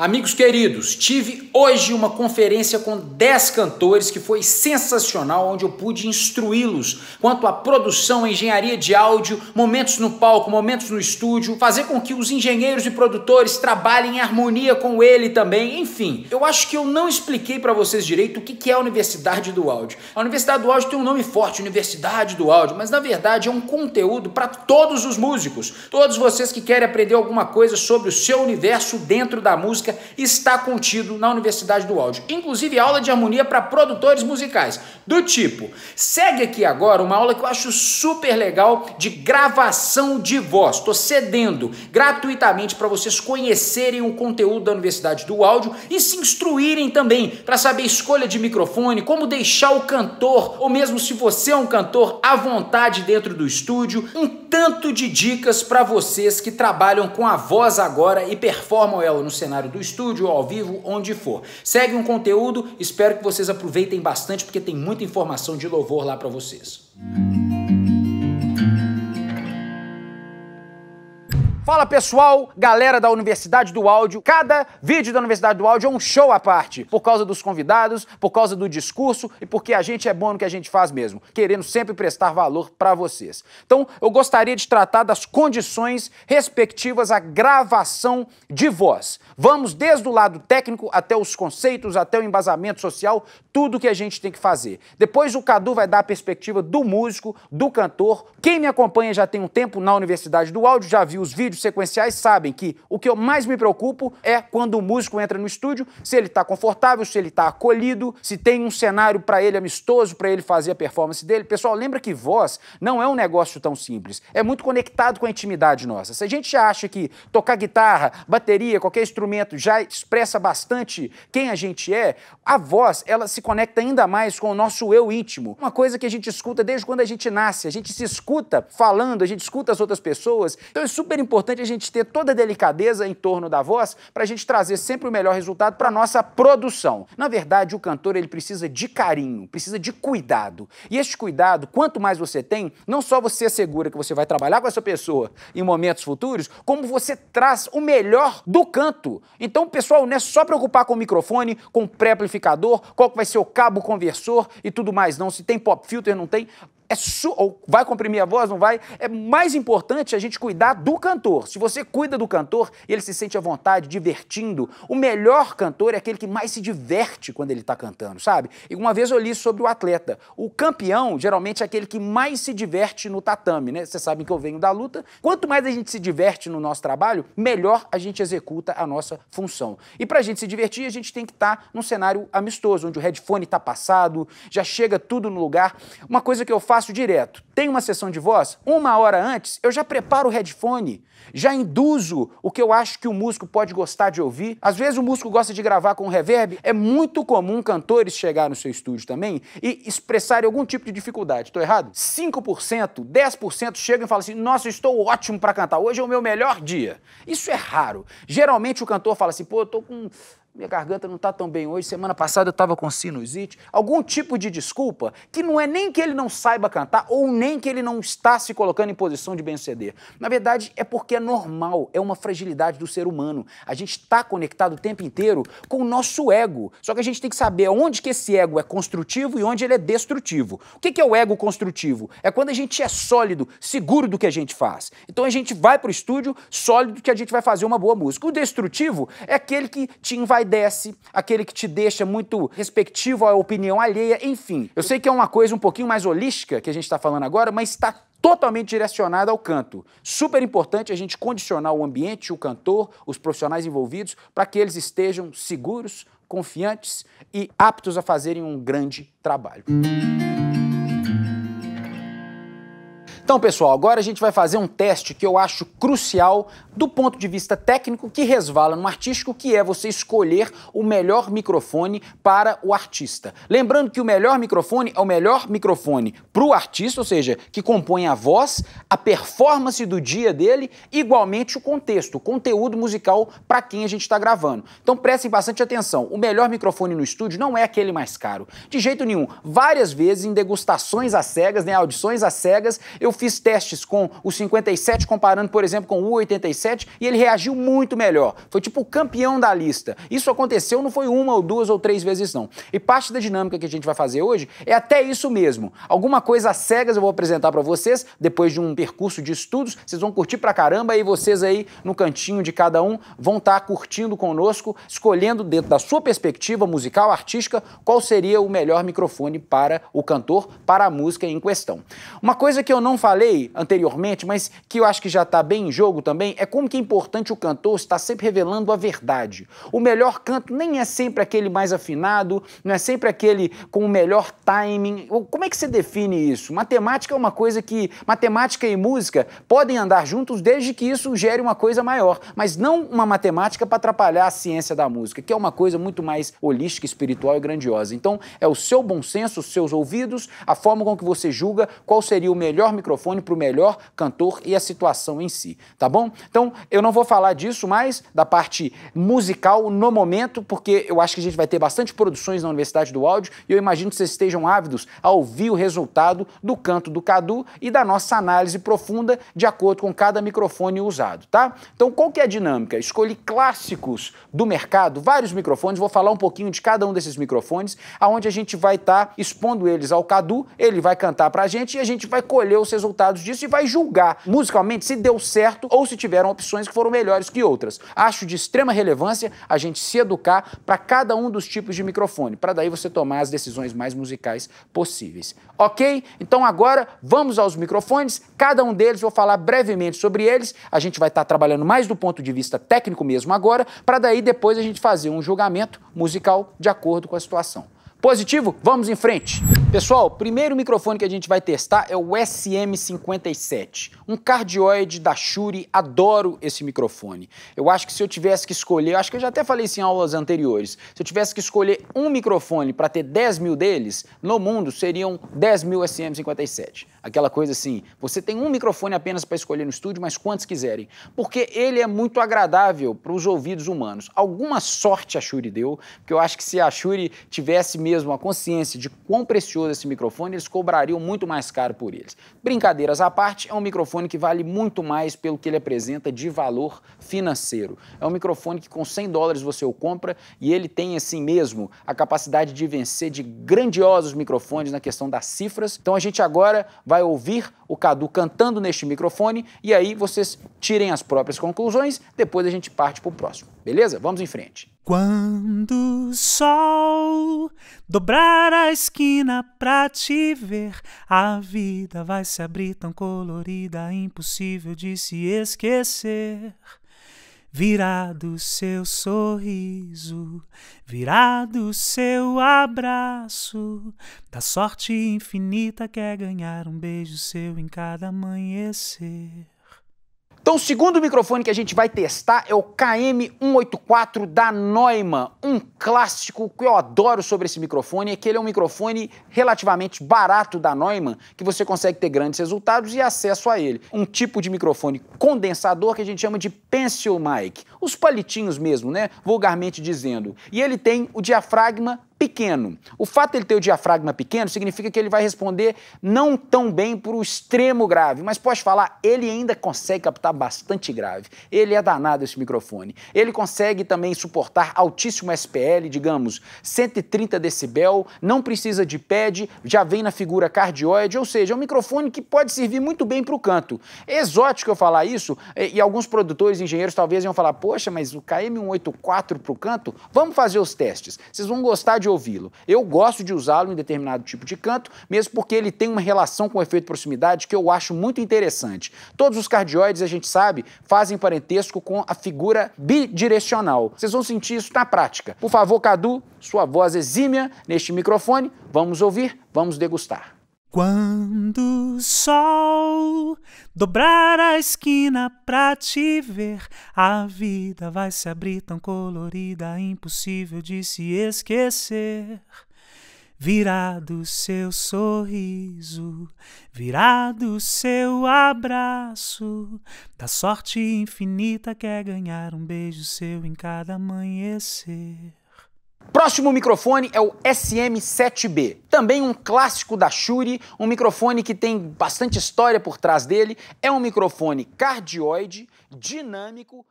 Amigos queridos, tive hoje uma conferência com 10 cantores que foi sensacional, onde eu pude instruí-los quanto à produção, engenharia de áudio, momentos no palco, momentos no estúdio, fazer com que os engenheiros e produtores trabalhem em harmonia com ele também, enfim. Eu acho que eu não expliquei para vocês direito o que é a Universidade do Áudio. A Universidade do Áudio tem um nome forte, Universidade do Áudio, mas na verdade é um conteúdo para todos os músicos, todos vocês que querem aprender alguma coisa sobre o seu universo dentro da música música está contido na Universidade do Áudio, inclusive aula de harmonia para produtores musicais, do tipo. Segue aqui agora uma aula que eu acho super legal de gravação de voz. Estou cedendo gratuitamente para vocês conhecerem o conteúdo da Universidade do Áudio e se instruírem também para saber escolha de microfone, como deixar o cantor, ou mesmo se você é um cantor, à vontade dentro do estúdio. Um tanto de dicas para vocês que trabalham com a voz agora e performam ela no cenário do do estúdio, ao vivo, onde for. Segue um conteúdo, espero que vocês aproveitem bastante porque tem muita informação de louvor lá para vocês. Fala pessoal, galera da Universidade do Áudio. Cada vídeo da Universidade do Áudio é um show à parte, por causa dos convidados, por causa do discurso e porque a gente é bom no que a gente faz mesmo, querendo sempre prestar valor para vocês. Então, eu gostaria de tratar das condições respectivas à gravação de voz. Vamos desde o lado técnico até os conceitos, até o embasamento social, tudo que a gente tem que fazer. Depois o Cadu vai dar a perspectiva do músico, do cantor. Quem me acompanha já tem um tempo na Universidade do Áudio, já viu os vídeos sequenciais sabem que o que eu mais me preocupo é quando o músico entra no estúdio, se ele está confortável, se ele está acolhido, se tem um cenário para ele amistoso, para ele fazer a performance dele. Pessoal, lembra que voz não é um negócio tão simples. É muito conectado com a intimidade nossa. Se a gente acha que tocar guitarra, bateria, qualquer instrumento já expressa bastante quem a gente é, a voz, ela se conecta ainda mais com o nosso eu íntimo. Uma coisa que a gente escuta desde quando a gente nasce. A gente se escuta falando, a gente escuta as outras pessoas. Então é super importante importante é a gente ter toda a delicadeza em torno da voz para a gente trazer sempre o melhor resultado para nossa produção. Na verdade, o cantor ele precisa de carinho, precisa de cuidado. E este cuidado, quanto mais você tem, não só você assegura que você vai trabalhar com essa pessoa em momentos futuros, como você traz o melhor do canto. Então, pessoal, não é só preocupar com o microfone, com o pré-amplificador, qual que vai ser o cabo conversor e tudo mais, não. Se tem pop filter, não tem é ou vai comprimir a voz, não vai? É mais importante a gente cuidar do cantor. Se você cuida do cantor e ele se sente à vontade, divertindo, o melhor cantor é aquele que mais se diverte quando ele está cantando, sabe? E uma vez eu li sobre o atleta. O campeão, geralmente, é aquele que mais se diverte no tatame, né? Vocês sabem que eu venho da luta. Quanto mais a gente se diverte no nosso trabalho, melhor a gente executa a nossa função. E para a gente se divertir, a gente tem que estar tá num cenário amistoso, onde o headphone está passado, já chega tudo no lugar. Uma coisa que eu faço faço direto. Tem uma sessão de voz, uma hora antes, eu já preparo o headphone, já induzo o que eu acho que o músico pode gostar de ouvir. Às vezes o músico gosta de gravar com reverb. É muito comum cantores chegar no seu estúdio também e expressarem algum tipo de dificuldade. Estou errado? 5%, 10% chegam e falam assim: nossa, estou ótimo para cantar, hoje é o meu melhor dia. Isso é raro. Geralmente o cantor fala assim: pô, eu tô com minha garganta não está tão bem hoje, semana passada eu estava com sinusite, algum tipo de desculpa que não é nem que ele não saiba cantar ou nem que ele não está se colocando em posição de bem-ceder. Na verdade, é porque é normal, é uma fragilidade do ser humano. A gente está conectado o tempo inteiro com o nosso ego, só que a gente tem que saber onde que esse ego é construtivo e onde ele é destrutivo. O que, que é o ego construtivo? É quando a gente é sólido, seguro do que a gente faz. Então a gente vai para o estúdio sólido que a gente vai fazer uma boa música. O destrutivo é aquele que te invade obedece, aquele que te deixa muito respectivo à opinião alheia, enfim. Eu sei que é uma coisa um pouquinho mais holística que a gente está falando agora, mas está totalmente direcionada ao canto. Super importante a gente condicionar o ambiente, o cantor, os profissionais envolvidos, para que eles estejam seguros, confiantes e aptos a fazerem um grande trabalho. Então, pessoal, agora a gente vai fazer um teste que eu acho crucial do ponto de vista técnico que resvala no artístico, que é você escolher o melhor microfone para o artista. Lembrando que o melhor microfone é o melhor microfone para o artista, ou seja, que compõe a voz, a performance do dia dele, igualmente o contexto, o conteúdo musical para quem a gente está gravando. Então prestem bastante atenção. O melhor microfone no estúdio não é aquele mais caro. De jeito nenhum. Várias vezes em degustações às cegas, né, audições às cegas, eu fiz testes com o 57, comparando, por exemplo, com o 87 e ele reagiu muito melhor. Foi tipo o campeão da lista. Isso aconteceu, não foi uma ou duas ou três vezes, não. E parte da dinâmica que a gente vai fazer hoje é até isso mesmo. Alguma coisa cegas eu vou apresentar para vocês, depois de um percurso de estudos, vocês vão curtir pra caramba e vocês aí no cantinho de cada um vão estar tá curtindo conosco, escolhendo dentro da sua perspectiva musical, artística, qual seria o melhor microfone para o cantor, para a música em questão. Uma coisa que eu não faço falei anteriormente, mas que eu acho que já está bem em jogo também, é como que é importante o cantor estar sempre revelando a verdade. O melhor canto nem é sempre aquele mais afinado, não é sempre aquele com o melhor timing. Como é que você define isso? Matemática é uma coisa que. Matemática e música podem andar juntos desde que isso gere uma coisa maior, mas não uma matemática para atrapalhar a ciência da música, que é uma coisa muito mais holística, espiritual e grandiosa. Então, é o seu bom senso, os seus ouvidos, a forma com que você julga qual seria o melhor microfone microfone para o melhor cantor e a situação em si, tá bom? Então eu não vou falar disso mais, da parte musical no momento, porque eu acho que a gente vai ter bastante produções na Universidade do Áudio e eu imagino que vocês estejam ávidos a ouvir o resultado do canto do Cadu e da nossa análise profunda de acordo com cada microfone usado, tá? Então qual que é a dinâmica? Escolhi clássicos do mercado, vários microfones, vou falar um pouquinho de cada um desses microfones, aonde a gente vai estar tá expondo eles ao Cadu, ele vai cantar para a gente e a gente vai colher os resultados resultados disso e vai julgar musicalmente se deu certo ou se tiveram opções que foram melhores que outras. Acho de extrema relevância a gente se educar para cada um dos tipos de microfone, para daí você tomar as decisões mais musicais possíveis. Ok? Então agora vamos aos microfones, cada um deles vou falar brevemente sobre eles, a gente vai estar tá trabalhando mais do ponto de vista técnico mesmo agora, para daí depois a gente fazer um julgamento musical de acordo com a situação. Positivo? Vamos em frente! Pessoal, primeiro microfone que a gente vai testar é o SM57, um cardioide da Shure. Adoro esse microfone. Eu acho que se eu tivesse que escolher, acho que eu já até falei isso em aulas anteriores, se eu tivesse que escolher um microfone para ter 10 mil deles, no mundo seriam 10 mil SM57. Aquela coisa assim, você tem um microfone apenas para escolher no estúdio, mas quantos quiserem, porque ele é muito agradável para os ouvidos humanos. Alguma sorte a Shure deu, porque eu acho que se a Shure tivesse mesmo a consciência de quão precioso silencioso esse microfone, eles cobrariam muito mais caro por eles. Brincadeiras à parte, é um microfone que vale muito mais pelo que ele apresenta de valor financeiro. É um microfone que com 100 dólares você o compra e ele tem assim mesmo a capacidade de vencer de grandiosos microfones na questão das cifras. Então a gente agora vai ouvir o Cadu cantando neste microfone e aí vocês tirem as próprias conclusões, depois a gente parte para o próximo. Beleza? Vamos em frente. Quando o sol dobrar a esquina pra te ver, a vida vai se abrir tão colorida, impossível de se esquecer. Virá do seu sorriso, virá do seu abraço, da sorte infinita que é ganhar um beijo seu em cada amanhecer. Então, o segundo microfone que a gente vai testar é o KM184 da Neumann, um clássico que eu adoro sobre esse microfone, é que ele é um microfone relativamente barato da Neumann, que você consegue ter grandes resultados e acesso a ele. Um tipo de microfone condensador que a gente chama de pencil mic, os palitinhos mesmo, né, vulgarmente dizendo. E ele tem o diafragma pequeno. O fato de ele ter o diafragma pequeno significa que ele vai responder não tão bem para o extremo grave, mas pode falar, ele ainda consegue captar bastante grave. Ele é danado esse microfone. Ele consegue também suportar altíssimo SPL, digamos, 130 decibel, não precisa de pad, já vem na figura cardioide, ou seja, é um microfone que pode servir muito bem para o canto. É exótico eu falar isso, é, e alguns produtores, engenheiros talvez iam falar, poxa, mas o KM184 para o canto? Vamos fazer os testes. Vocês vão gostar de de ouvi-lo. Eu gosto de usá-lo em determinado tipo de canto, mesmo porque ele tem uma relação com o efeito proximidade que eu acho muito interessante. Todos os cardioides, a gente sabe, fazem parentesco com a figura bidirecional. Vocês vão sentir isso na prática. Por favor, Cadu, sua voz exímia neste microfone. Vamos ouvir, vamos degustar. Quando o sol dobrar a esquina pra te ver, a vida vai se abrir tão colorida, impossível de se esquecer. Virá do seu sorriso, virá do seu abraço, da sorte infinita quer é ganhar um beijo seu em cada amanhecer. Próximo microfone é o SM7B, também um clássico da Shure, um microfone que tem bastante história por trás dele. É um microfone cardioide, dinâmico,